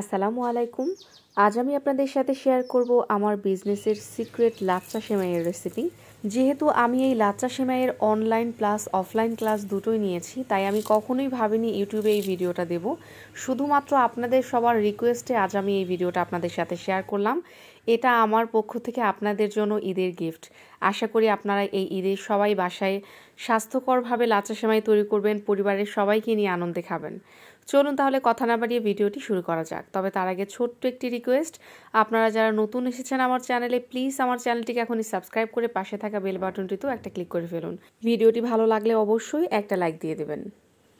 আসসালামু আলাইকুম আজ আমি আপনাদের সাথে শেয়ার করব আমার বিজনেসের সিক্রেট লাচ্চা সেমাইয়ের রেসিপি যেহেতু আমি এই লাচ্চা সেমাইয়ের অনলাইন প্লাস অফলাইন ক্লাস দুটোই নিয়েছি তাই আমি কখনোই ভাবিনি ইউটিউবে এই ভিডিওটা দেব শুধুমাত্র আপনাদের সবার রিকোয়েস্টে আজ আমি এই ভিডিওটা আপনাদের সাথে শেয়ার করলাম এটা আমার পক্ষ থেকে আপনাদের জন্য ঈদের গিফট আশা করি আপনারা এই ঈদে সবাই বাসায় স্বাস্থ্যকরভাবে লাচা সেমাই তৈরি করবেন পরিবারের সবাইকে নিয়ে আনন্দে খাবেন চলুন তাহলে কথা না বাড়িয়ে ভিডিওটি শুরু করা যাক তবে তার আগে ছোট্ট একটি রিকোয়েস্ট আপনারা যারা নতুন এসেছেন আমার চ্যানেলে প্লিজ আমার চ্যানেলটিকে এখনই সাবস্ক্রাইব করে পাশে থাকা বেল বাটনটিতেও একটা ক্লিক করে ফেলুন ভিডিওটি ভালো লাগলে অবশ্যই একটা লাইক দিয়ে দেবেন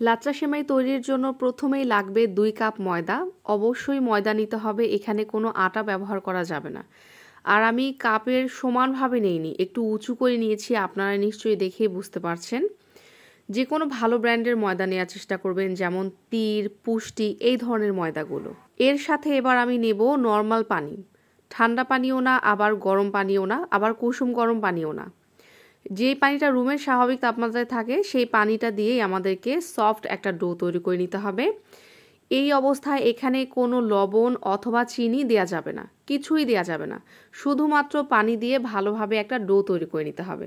লাচা সেমাই তৈরির জন্য প্রথমেই লাগবে দুই কাপ ময়দা অবশ্যই ময়দা নিতে হবে এখানে কোনো আটা ব্যবহার করা যাবে না আর আমি কাপের সমানভাবে নিইনি একটু উঁচু করে নিয়েছি আপনারা নিশ্চয়ই দেখে বুঝতে পারছেন যে কোনো ভালো ব্র্যান্ডের ময়দা নেওয়ার চেষ্টা করবেন যেমন তীর পুষ্টি এই ধরনের ময়দাগুলো এর সাথে এবার আমি নেব নর্মাল পানি ঠান্ডা পানিও না আবার গরম পানিও না আবার কুসুম গরম পানিও না যে পানিটা রুমের স্বাভাবিক তাপমাত্রায় থাকে সেই পানিটা দিয়েই আমাদেরকে সফট একটা ডো তৈরি করে নিতে হবে এই অবস্থায় এখানে কোনো লবণ অথবা চিনি দেয়া যাবে না কিছুই দেয়া যাবে না শুধুমাত্র পানি দিয়ে ভালোভাবে একটা ডো তৈরি করে নিতে হবে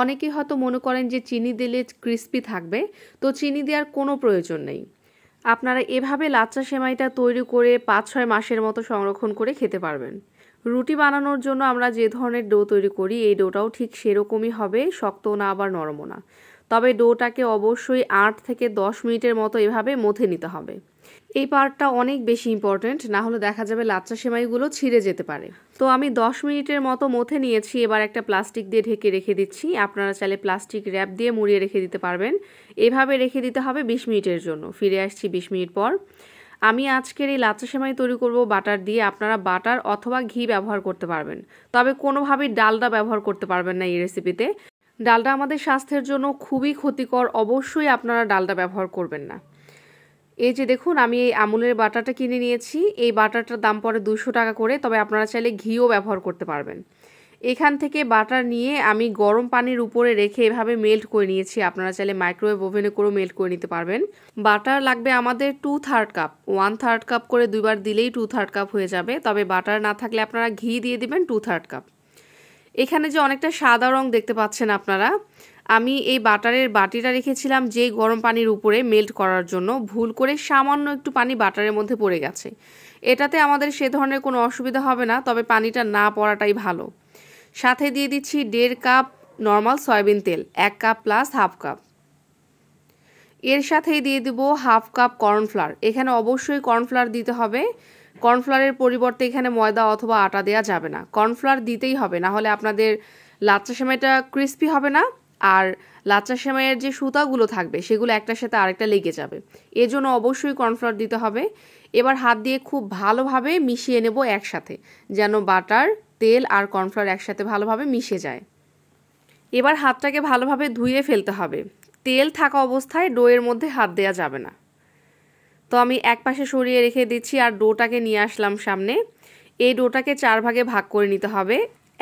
অনেকে হয়তো মনে করেন যে চিনি দিলে ক্রিস্পি থাকবে তো চিনি দেওয়ার কোনো প্রয়োজন নেই আপনারা এভাবে লাচ্চা সেমাইটা তৈরি করে পাঁচ ছয় মাসের মতো সংরক্ষণ করে খেতে পারবেন রুটি বানানোর জন্য আমরা যে ধরনের ডো তৈরি করি এই ডোটাও ঠিক সেরকমই হবে শক্ত না আবার নরম না তবে ডোটাকে অবশ্যই আট থেকে দশ মিনিটের মতো এভাবে মথে নিতে হবে এই পার্টটা অনেক বেশি ইম্পর্টেন্ট না হলে দেখা যাবে লাচ্চা সেমাইগুলো ছিঁড়ে যেতে পারে তো আমি দশ মিনিটের মতো মথে নিয়েছি এবার একটা প্লাস্টিক দিয়ে ঢেকে রেখে দিচ্ছি আপনারা চাইলে প্লাস্টিক র্যাপ দিয়ে মুড়িয়ে রেখে দিতে পারবেন এভাবে রেখে দিতে হবে বিশ মিনিটের জন্য ফিরে আসছি বিশ মিনিট পর আমি আজকের এই লাচ্চা সেমাই তৈরি করব বাটার দিয়ে আপনারা বাটার অথবা ঘি ব্যবহার করতে পারবেন তবে কোনোভাবেই ডালটা ব্যবহার করতে পারবেন না এই রেসিপিতে ডালটা আমাদের স্বাস্থ্যের জন্য খুবই ক্ষতিকর অবশ্যই আপনারা ডালটা ব্যবহার করবেন না এই যে দেখুন আমি এই আমুলের বাটাটা কিনে নিয়েছি এই বাটারটার দাম পরে দুশো টাকা করে তবে আপনারা চাইলে ঘিও ব্যবহার করতে পারবেন এখান থেকে বাটার নিয়ে আমি গরম পানির উপরে রেখে এভাবে মেল্ট করে নিয়েছি আপনারা চাইলে মাইক্রোওয়েভ ওভেনে করেও মেল্ট করে নিতে পারবেন বাটার লাগবে আমাদের two third cup one third cup করে দুইবার দিলেই টু থার্ড কাপ হয়ে যাবে তবে বাটার না থাকলে আপনারা ঘি দিয়ে দিবেন টু থার্ড কাপ এখানে যে অনেকটা সাদা রং দেখতে পাচ্ছেন আপনারা আমি এই বাটারের বাটিটা রেখেছিলাম যে গরম পানির উপরে মেল্ট করার জন্য ভুল করে সামান্য একটু পানি বাটারের মধ্যে পড়ে গেছে এটাতে আমাদের সে ধরনের কোনো অসুবিধা হবে না তবে পানিটা না পড়াটাই ভালো সাথে দিয়ে দিচ্ছি দেড় কাপ নর্মাল সয়াবিন তেল এক কাপ প্লাস হাফ কাপ এর সাথেই দিয়ে দেব হাফ কাপ কর্নফ্লাওয়ার এখানে অবশ্যই কর্নফ্লাওয়ার দিতে হবে কর্নফ্লাওয়ারের পরিবর্তে এখানে ময়দা অথবা আটা দেওয়া যাবে না কর্নফ্লাওয়ার দিতেই হবে না হলে আপনাদের লাচ্চা সেমাইটা ক্রিস্পি হবে না আর লাচ্চা সেমাইয়ের যে সুতাগুলো থাকবে সেগুলো একটার সাথে আরেকটা লেগে যাবে এজন্য অবশ্যই কর্নফ্লাওয়ার দিতে হবে এবার হাত দিয়ে খুব ভালোভাবে মিশিয়ে নেব একসাথে যেন বাটার তেল আর কর্নফ্লাওয়ার একসাথে ভালোভাবে মিশে যায় এবার হাতটাকে ভালোভাবে ধুয়ে ফেলতে হবে তেল থাকা অবস্থায় ডোয়ের মধ্যে হাত দেওয়া যাবে না তো আমি এক পাশে সরিয়ে রেখে দিচ্ছি আর ডোটাকে নিয়ে আসলাম সামনে এই ডোটাকে চার ভাগে ভাগ করে নিতে হবে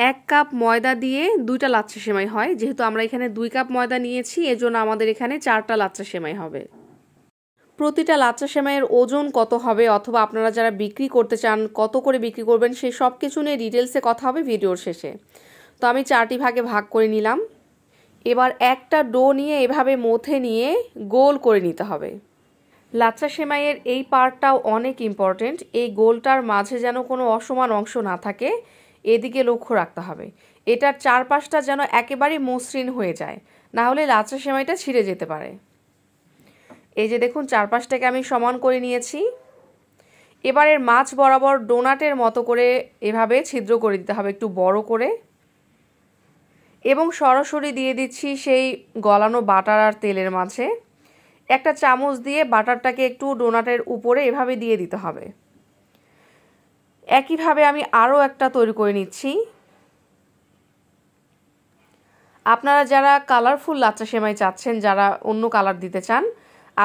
এক কাপ ময়দা দিয়ে দুইটা লাচ্ছা সেমাই হয় যেহেতু আমরা এখানে দুই কাপ ময়দা নিয়েছি এজন্য আমাদের এখানে চারটা লাচ্ছা সেমাই হবে প্রতিটা লাচ্চা সেমাইয়ের ওজন কত হবে অথবা আপনারা যারা বিক্রি করতে চান কত করে বিক্রি করবেন সেই সব কিছু নিয়ে ডিটেলসে কথা হবে ভিডিওর শেষে তো আমি চারটি ভাগে ভাগ করে নিলাম এবার একটা ডো নিয়ে এভাবে মথে নিয়ে গোল করে নিতে হবে লাচ্চা সেমাইয়ের এই পার্টটাও অনেক ইম্পর্টেন্ট এই গোলটার মাঝে যেন কোনো অসমান অংশ না থাকে এদিকে লক্ষ্য রাখতে হবে এটার চারপাশটা যেন একেবারে মসৃণ হয়ে যায় না হলে লাচ্চা সেমাইটা ছিঁড়ে যেতে পারে এই যে দেখুন চারপাশটাকে আমি সমান করে নিয়েছি এবারের মাছ বরাবর ডোনাটের মতো করে এভাবে ছিদ্র করে দিতে হবে একটু বড় করে এবং সরাসরি দিয়ে দিচ্ছি সেই গলানো বাটার আর তেলের মাঝে একটা চামচ দিয়ে বাটারটাকে একটু ডোনাটের উপরে এভাবে দিয়ে দিতে হবে একইভাবে আমি আরও একটা তৈরি করে নিচ্ছি আপনারা যারা কালারফুল লাচ্চা সেমাই চাচ্ছেন যারা অন্য কালার দিতে চান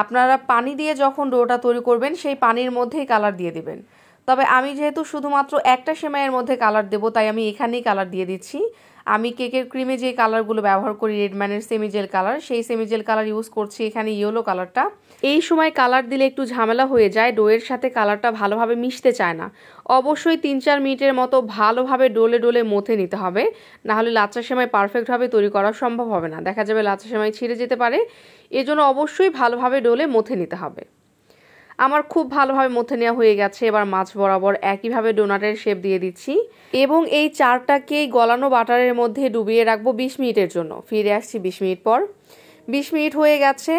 আপনারা পানি দিয়ে যখন ডোটা তৈরি করবেন সেই পানির মধ্যেই কালার দিয়ে দেবেন তবে আমি যেহেতু শুধুমাত্র একটা সেমাইয়ের মধ্যে কালার দেব তাই আমি এখানেই কালার দিয়ে দিচ্ছি আমি কেকের ক্রিমে যে কালারগুলো ব্যবহার করি রেডম্যানের সেমিজেল কালার সেই সেমিজেল কালার ইউজ করছি এখানে ইয়েলো কালারটা এই সময় কালার দিলে একটু ঝামেলা হয়ে যায় ডোয়ের সাথে কালারটা ভালোভাবে মিশতে চায় না অবশ্যই তিন চার মিনিটের মতো ভালোভাবে ডোলে ডোলে মথে নিতে হবে নাহলে লাচা সেমাই পারফেক্টভাবে তৈরি করা সম্ভব হবে না দেখা যাবে লাচা সেমাই ছিঁড়ে যেতে পারে এজন্য অবশ্যই ভালোভাবে ডোলে মথে নিতে হবে আমার খুব ভালোভাবে মথে নেওয়া হয়ে গেছে এবার মাছ বরাবর একইভাবে ডোনাটের শেপ দিয়ে দিচ্ছি এবং এই চারটাকেই গলানো বাটারের মধ্যে ডুবিয়ে রাখবো বিশ মিনিটের জন্য ফিরে আসছি বিশ মিনিট পর বিশ মিনিট হয়ে গেছে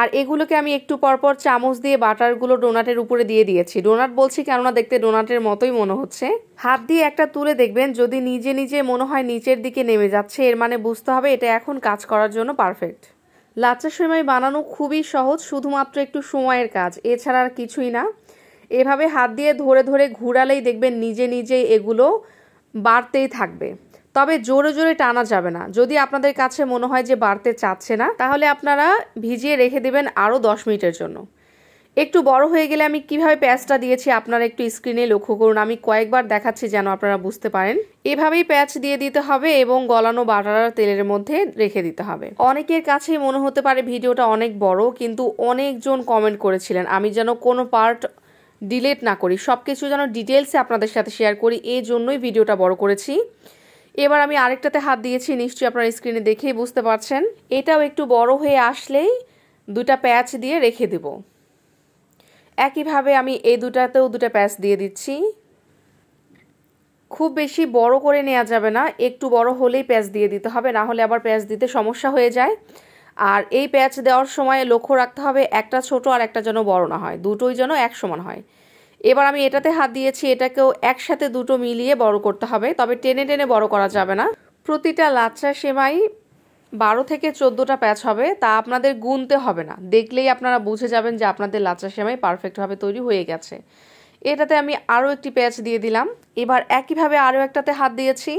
আর এগুলোকে আমি একটু পরপর চামচ দিয়ে বাটারগুলো ডোনাটের উপরে দিয়ে দিয়েছি ডোনাট বলছি কেননা দেখতে ডোনাটের মতোই মনে হচ্ছে হাত দিয়ে একটা তুলে দেখবেন যদি নিজে নিজে মনে হয় নিচের দিকে নেমে যাচ্ছে এর মানে বুঝতে হবে এটা এখন কাজ করার জন্য পারফেক্ট লাচ্চা সেমাই বানানো খুবই সহজ শুধুমাত্র একটু সময়ের কাজ এছাড়া আর কিছুই না এভাবে হাত দিয়ে ধরে ধরে ঘুরালেই দেখবেন নিজে নিজে এগুলো বাড়তেই থাকবে তবে জোরে জোরে টানা যাবে না যদি আপনাদের কাছে মনে হয় যে বাড়তে চাচ্ছে না তাহলে আপনারা ভিজিয়ে রেখে দেবেন আরও দশ মিনিটের জন্য একটু বড় হয়ে গেলে আমি কিভাবে প্যাঁচটা দিয়েছি আপনারা একটু স্ক্রিনে লক্ষ্য করুন আমি কয়েকবার দেখাচ্ছি যেন আপনারা বুঝতে পারেন এভাবেই প্যাচ দিয়ে দিতে হবে এবং গলানো বাটারার তেলের মধ্যে রেখে দিতে হবে অনেকের কাছেই মনে হতে পারে ভিডিওটা অনেক বড় কিন্তু অনেকজন কমেন্ট করেছিলেন আমি যেন কোনো পার্ট ডিলেট না করি সব কিছু যেন ডিটেলসে আপনাদের সাথে শেয়ার করি এই জন্যই ভিডিওটা বড় করেছি এবার আমি আরেকটাতে হাত দিয়েছি নিশ্চয়ই আপনার স্ক্রিনে দেখেই বুঝতে পারছেন এটাও একটু বড় হয়ে আসলেই দুটা প্যাচ দিয়ে রেখে দেব একইভাবে আমি এই দুটাতেও দুটা প্যাচ দিয়ে দিচ্ছি খুব বেশি বড় করে নেওয়া যাবে না একটু বড় হলেই প্যাচ দিয়ে দিতে হবে না হলে আবার প্যাচ দিতে সমস্যা হয়ে যায় আর এই প্যাচ দেওয়ার সময় লক্ষ্য রাখতে হবে একটা ছোট আর একটা যেন বড় না হয় দুটোই যেন এক সমান হয় এবার আমি এটাতে হাত দিয়েছি এটাকেও একসাথে দুটো মিলিয়ে বড় করতে হবে তবে টেনে টেনে বড় করা যাবে না প্রতিটা লাচ্চা সেমাই বারো থেকে চোদ্দোটা প্যাচ হবে তা আপনাদের গুনতে হবে না দেখলেই আপনারা বুঝে যাবেন যে আপনাদের লাচ্চা সেমাই পারফেক্টভাবে তৈরি হয়ে গেছে এটাতে আমি আরও একটি প্যাচ দিয়ে দিলাম এবার একইভাবে আরও একটাতে হাত দিয়েছি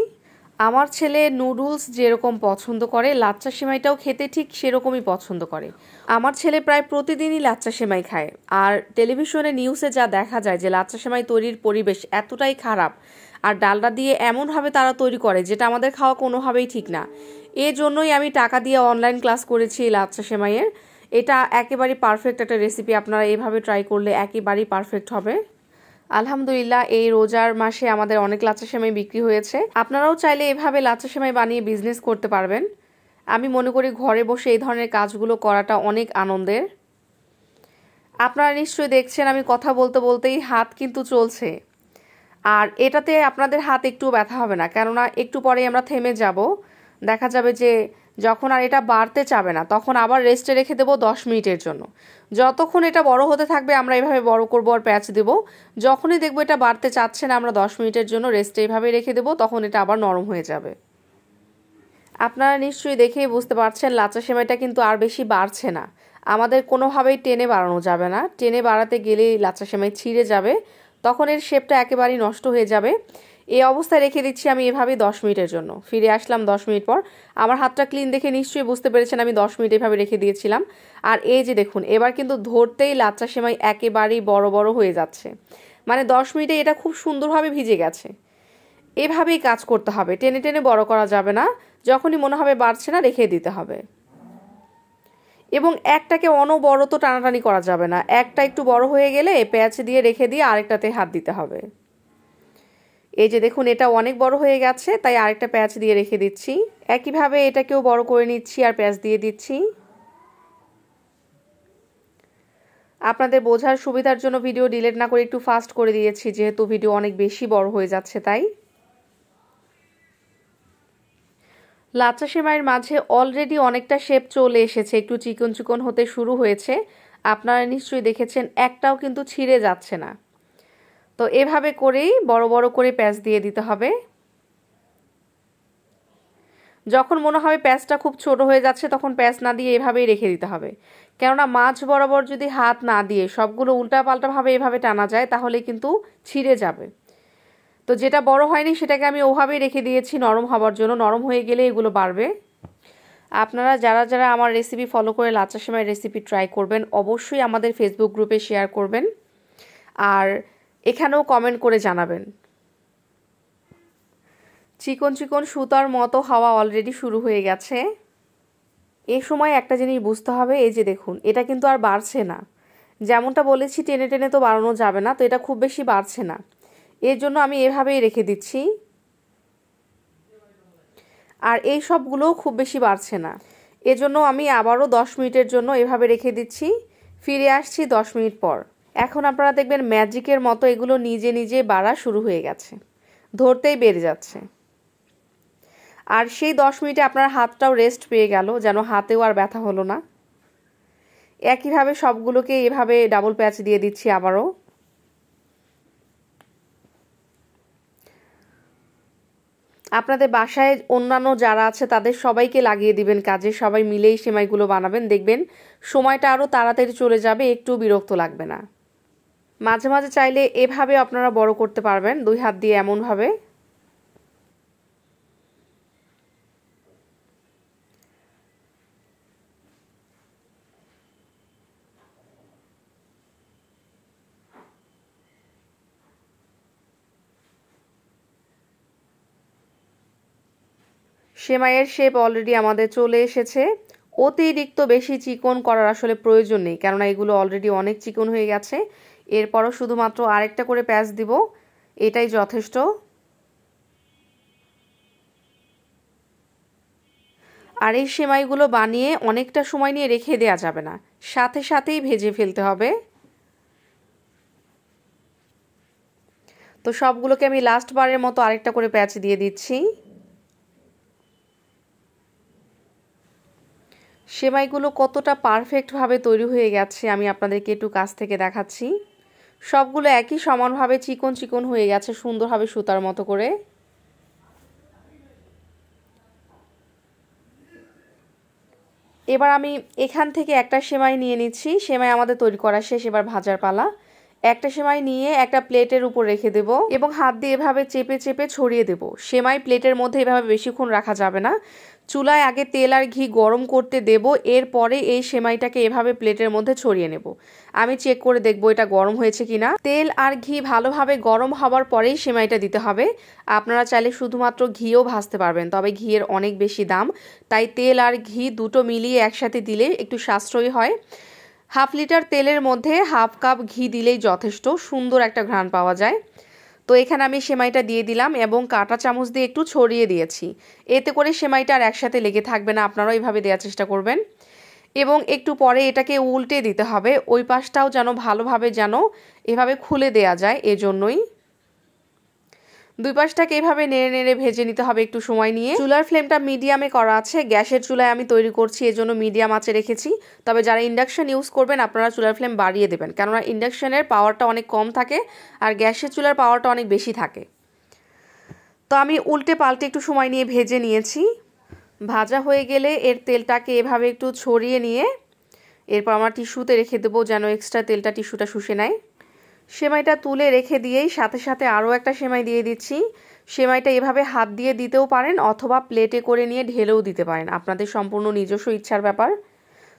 আমার ছেলে নুডলস যেরকম পছন্দ করে লাচ্চা সেমাইটাও খেতে ঠিক সেরকমই পছন্দ করে আমার ছেলে প্রায় প্রতিদিনই লাচ্চা সেমাই খায় আর টেলিভিশনে নিউজে যা দেখা যায় যে লাচ্চা সেমাই তৈরির পরিবেশ এতটাই খারাপ আর ডালটা দিয়ে এমনভাবে তারা তৈরি করে যেটা আমাদের খাওয়া কোনোভাবেই ঠিক না এজন্যই আমি টাকা দিয়ে অনলাইন ক্লাস করেছি লাচ্চা সেমাইয়ের এটা একেবারেই পারফেক্ট একটা রেসিপি আপনারা এভাবে ট্রাই করলে একেবারেই পারফেক্ট হবে আলহামদুলিল্লাহ এই রোজার মাসে আমাদের অনেক লাচ্চা সেমাই বিক্রি হয়েছে আপনারাও চাইলে এভাবে লাচ্চা সেমাই বানিয়ে বিজনেস করতে পারবেন আমি মনে করি ঘরে বসে এই ধরনের কাজগুলো করাটা অনেক আনন্দের আপনারা নিশ্চয়ই দেখছেন আমি কথা বলতে বলতেই হাত কিন্তু চলছে আর এটাতে আপনাদের হাত একটু ব্যথা হবে না কেননা একটু পরে আমরা থেমে যাব দেখা যাবে যে যখন আর এটা বাড়তে চাবে না তখন আবার রেস্টে রেখে দেবো দশ মিনিটের জন্য যতক্ষণ এটা বড় হতে থাকবে আমরা এভাবে বড় করব আর প্যাচ দেব যখনই দেখবো এটা বাড়তে চাচ্ছে না আমরা দশ মিনিটের জন্য রেস্টে এভাবে রেখে দেবো তখন এটা আবার নরম হয়ে যাবে আপনারা নিশ্চয়ই দেখেই বুঝতে পারছেন লাচা সেমাইটা কিন্তু আর বেশি বাড়ছে না আমাদের কোনোভাবেই টেনে বাড়ানো যাবে না টেনে বাড়াতে গেলে লাচা সেমাই ছিঁড়ে যাবে তখন এর শেপটা একেবারেই নষ্ট হয়ে যাবে এই অবস্থায় রেখে দিচ্ছি আমি এভাবে দশ মিনিটের জন্য ফিরে আসলাম দশ মিনিট পর আমার হাতটা ক্লিন দেখে নিশ্চয়ই বুঝতে পেরেছেন আমি দশ মিনিট এভাবে রেখে দিয়েছিলাম আর এই যে দেখুন এবার কিন্তু ধরতেই লাচ্চা সেমাই একেবারেই বড় বড় হয়ে যাচ্ছে মানে দশ মিনিটে এটা খুব সুন্দরভাবে ভিজে গেছে এভাবেই কাজ করতে হবে টেনে টেনে বড় করা যাবে না যখনই মনে হবে বাড়ছে না রেখে দিতে হবে এবং একটাকে অনবরত টানাটানি করা যাবে না একটা একটু বড় হয়ে গেলে প্যাঁচ দিয়ে রেখে দিয়ে আরেকটাতে হাত দিতে হবে এই যে দেখুন এটা অনেক বড় হয়ে গেছে তাই আরেকটা প্যাঁচ দিয়ে রেখে দিচ্ছি একইভাবে এটাকেও বড় করে নিচ্ছি আর প্যাঁচ দিয়ে দিচ্ছি আপনাদের বোঝার সুবিধার জন্য ভিডিও ডিলেট না করে একটু ফাস্ট করে দিয়েছি যেহেতু ভিডিও অনেক বেশি বড় হয়ে যাচ্ছে তাই লাচা সেমাইয়ের মাঝে অলরেডি অনেকটা শেপ চলে এসেছে একটু চিকন চিকন হতে শুরু হয়েছে আপনারা নিশ্চয়ই দেখেছেন একটাও কিন্তু ছিঁড়ে যাচ্ছে না তো এভাবে করেই বড় বড় করে প্যাঁচ দিয়ে দিতে হবে যখন মনে হবে প্যাঁচটা খুব ছোট হয়ে যাচ্ছে তখন প্যাঁচ না দিয়ে এভাবেই রেখে দিতে হবে কেননা মাছ বরাবর যদি হাত না দিয়ে সবগুলো উল্টাপাল্টাভাবে এভাবে টানা যায় তাহলে কিন্তু ছিঁড়ে যাবে তো যেটা বড় হয়নি সেটাকে আমি ওভাবেই রেখে দিয়েছি নরম হবার জন্য নরম হয়ে গেলে এগুলো বাড়বে আপনারা যারা যারা আমার রেসিপি ফলো করে লাচার সময় রেসিপি ট্রাই করবেন অবশ্যই আমাদের ফেসবুক গ্রুপে শেয়ার করবেন আর এখানেও কমেন্ট করে জানাবেন চিকন চিকন সুতার মতো হাওয়া অলরেডি শুরু হয়ে গেছে এ সময় একটা জিনিস বুঝতে হবে এই যে দেখুন এটা কিন্তু আর বাড়ছে না যেমনটা বলেছি টেনে টেনে তো বাড়ানো যাবে না তো এটা খুব বেশি বাড়ছে না এর জন্য আমি এভাবেই রেখে দিচ্ছি আর এই সবগুলোও খুব বেশি বাড়ছে না এজন্য আমি আবারও 10 মিনিটের জন্য এভাবে রেখে দিচ্ছি ফিরে আসছি 10 মিনিট পর এখন আপনারা দেখবেন ম্যাজিকের মতো এগুলো নিজে নিজে বাড়া শুরু হয়ে গেছে ধরতেই বেড়ে যাচ্ছে আর সেই 10 মিনিটে আপনার হাতটাও রেস্ট পেয়ে গেল যেন হাতেও আর ব্যথা হলো না একইভাবে সবগুলোকে এভাবে ডাবল প্যাচ দিয়ে দিচ্ছি আবারও আপনাদের বাসায় অন্যান্য যারা আছে তাদের সবাইকে লাগিয়ে দিবেন কাজে সবাই মিলেই সেমাইগুলো বানাবেন দেখবেন সময়টা আরও তাড়াতাড়ি চলে যাবে একটু বিরক্ত লাগবে না মাঝে মাঝে চাইলে এভাবে আপনারা বড় করতে পারবেন দুই হাত দিয়ে এমনভাবে সেমাইয়ের শেপ অলরেডি আমাদের চলে এসেছে অতিরিক্ত বেশি চিকন করার আসলে প্রয়োজন নেই কেননা এগুলো অলরেডি অনেক চিকন হয়ে গেছে এরপরও শুধুমাত্র আরেকটা করে প্যাঁচ দিব এটাই যথেষ্ট আর এই সেমাইগুলো বানিয়ে অনেকটা সময় নিয়ে রেখে দেয়া যাবে না সাথে সাথেই ভেজে ফেলতে হবে তো সবগুলোকে আমি লাস্ট বারের মতো আরেকটা করে প্যাচ দিয়ে দিচ্ছি সেমাইগুলো কতটা পারফেক্টভাবে তৈরি হয়ে গেছে আমি আপনাদেরকে একটু কাছ থেকে দেখাচ্ছি সবগুলো একই সমানভাবে চিকন চিকন হয়ে গেছে সুন্দরভাবে সুতার মতো করে এবার আমি এখান থেকে একটা সেমাই নিয়ে নিচ্ছি সেমাই আমাদের তৈরি করা শেষ এবার ভাজার পালা একটা সেমাই নিয়ে একটা প্লেটের উপর রেখে দেব এবং হাত দিয়ে এভাবে চেপে চেপে ছড়িয়ে দেব সেমাই প্লেটের মধ্যে এভাবে বেশিক্ষণ রাখা যাবে না চুলায় আগে তেল আর ঘি গরম করতে দেব এরপরে এই সেমাইটাকে এভাবে প্লেটের মধ্যে ছড়িয়ে নেব আমি চেক করে দেখব এটা গরম হয়েছে কিনা তেল আর ঘি ভালোভাবে গরম হওয়ার পরেই সেমাইটা দিতে হবে আপনারা চাইলে শুধুমাত্র ঘিও ভাজতে পারবেন তবে ঘিয়ের অনেক বেশি দাম তাই তেল আর ঘি দুটো মিলিয়ে একসাথে দিলে একটু সাশ্রয়ী হয় হাফ লিটার তেলের মধ্যে হাফ কাপ ঘি দিলেই যথেষ্ট সুন্দর একটা ঘ্রাণ পাওয়া যায় তো এখানে আমি সেমাইটা দিয়ে দিলাম এবং কাটা চামচ দিয়ে একটু ছড়িয়ে দিয়েছি এতে করে সেমাইটা আর একসাথে লেগে থাকবে না আপনারাও এইভাবে দেওয়ার চেষ্টা করবেন এবং একটু পরে এটাকে উল্টে দিতে হবে ওই পাশটাও যেন ভালোভাবে যেন এভাবে খুলে দেয়া যায় এজন্যই দুই পাশটাকে এইভাবে নেড়ে নেড়ে ভেজে নিতে হবে একটু সময় নিয়ে চুলার ফ্লেমটা মিডিয়ামে করা আছে গ্যাসের চুলায় আমি তৈরি করছি এজন্য মিডিয়াম আছে রেখেছি তবে যারা ইন্ডাকশন ইউজ করবেন আপনারা চুলার ফ্লেম বাড়িয়ে দেবেন কেননা ইন্ডাকশনের পাওয়ারটা অনেক কম থাকে আর গ্যাসের চুলার পাওয়ারটা অনেক বেশি থাকে তো আমি উল্টে পাল্টে একটু সময় নিয়ে ভেজে নিয়েছি ভাজা হয়ে গেলে এর তেলটাকে এভাবে একটু ছড়িয়ে নিয়ে এরপর আমার টিস্যুতে রেখে দেবো যেন এক্সট্রা তেলটা টিস্যুটা শুষে নেয় সেমাইটা তুলে রেখে দিয়েই সাথে সাথে আরও একটা সেমাই দিয়ে দিচ্ছি সেমাইটা এভাবে হাত দিয়ে দিতেও পারেন অথবা প্লেটে করে নিয়ে ঢেলেও দিতে পারেন আপনাদের সম্পূর্ণ নিজস্ব ইচ্ছার ব্যাপার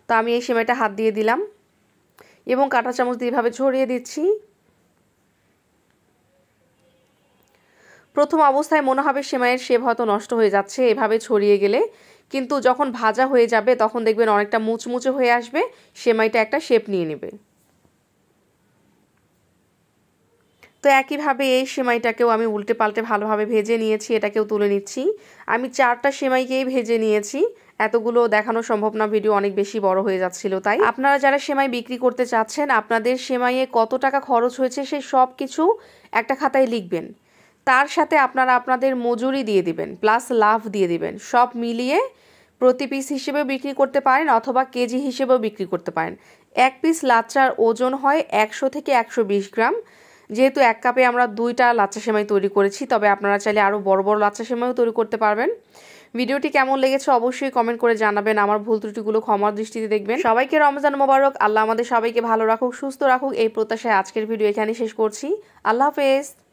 তো আমি এই সেমাইটা হাত দিয়ে দিলাম এবং কাঁটা চামচ দিয়ে এভাবে ঝরিয়ে দিচ্ছি প্রথম অবস্থায় মনে হবে সেমাইয়ের সেব হয়তো নষ্ট হয়ে যাচ্ছে এভাবে ছড়িয়ে গেলে কিন্তু যখন ভাজা হয়ে যাবে তখন দেখবেন অনেকটা মুচমুচে হয়ে আসবে সেমাইটা একটা শেপ নিয়ে নেবে তো একইভাবে এই সেমাইটাকেও আমি উল্টে পাল্টে ভালোভাবে ভেজে নিয়েছি এটাকেও তুলে নিচ্ছি আমি চারটা সেমাইকেই ভেজে নিয়েছি এতগুলো দেখানো সম্ভব না ভিডিও অনেক বেশি বড় হয়ে যাচ্ছিল তাই আপনারা যারা সেমাই বিক্রি করতে চাচ্ছেন আপনাদের সেমাইয়ে কত টাকা খরচ হয়েছে সেই সব কিছু একটা খাতায় লিখবেন তার সাথে আপনারা আপনাদের মজুরি দিয়ে দিবেন প্লাস লাভ দিয়ে দিবেন সব মিলিয়ে প্রতি পিস হিসেবে বিক্রি করতে পারেন অথবা কেজি হিসেবেও বিক্রি করতে পারেন এক পিস লাচ্চার ওজন হয় একশো থেকে একশো গ্রাম যেহেতু এক কাপে আমরা দুইটা লাচ্চা সেমাই তৈরি করেছি তবে আপনারা চাইলে আরও বড় বড় লাচ্চা সেমাইও তৈরি করতে পারবেন ভিডিওটি কেমন লেগেছে অবশ্যই কমেন্ট করে জানাবেন আমার ভুল ত্রুটিগুলো ক্ষমার দৃষ্টিতে দেখবেন সবাইকে রমজান মোবারক আল্লাহ আমাদের সবাইকে ভালো রাখুক সুস্থ রাখুক এই প্রত্যাশায় আজকের ভিডিও এখানে শেষ করছি আল্লাহ হাফেজ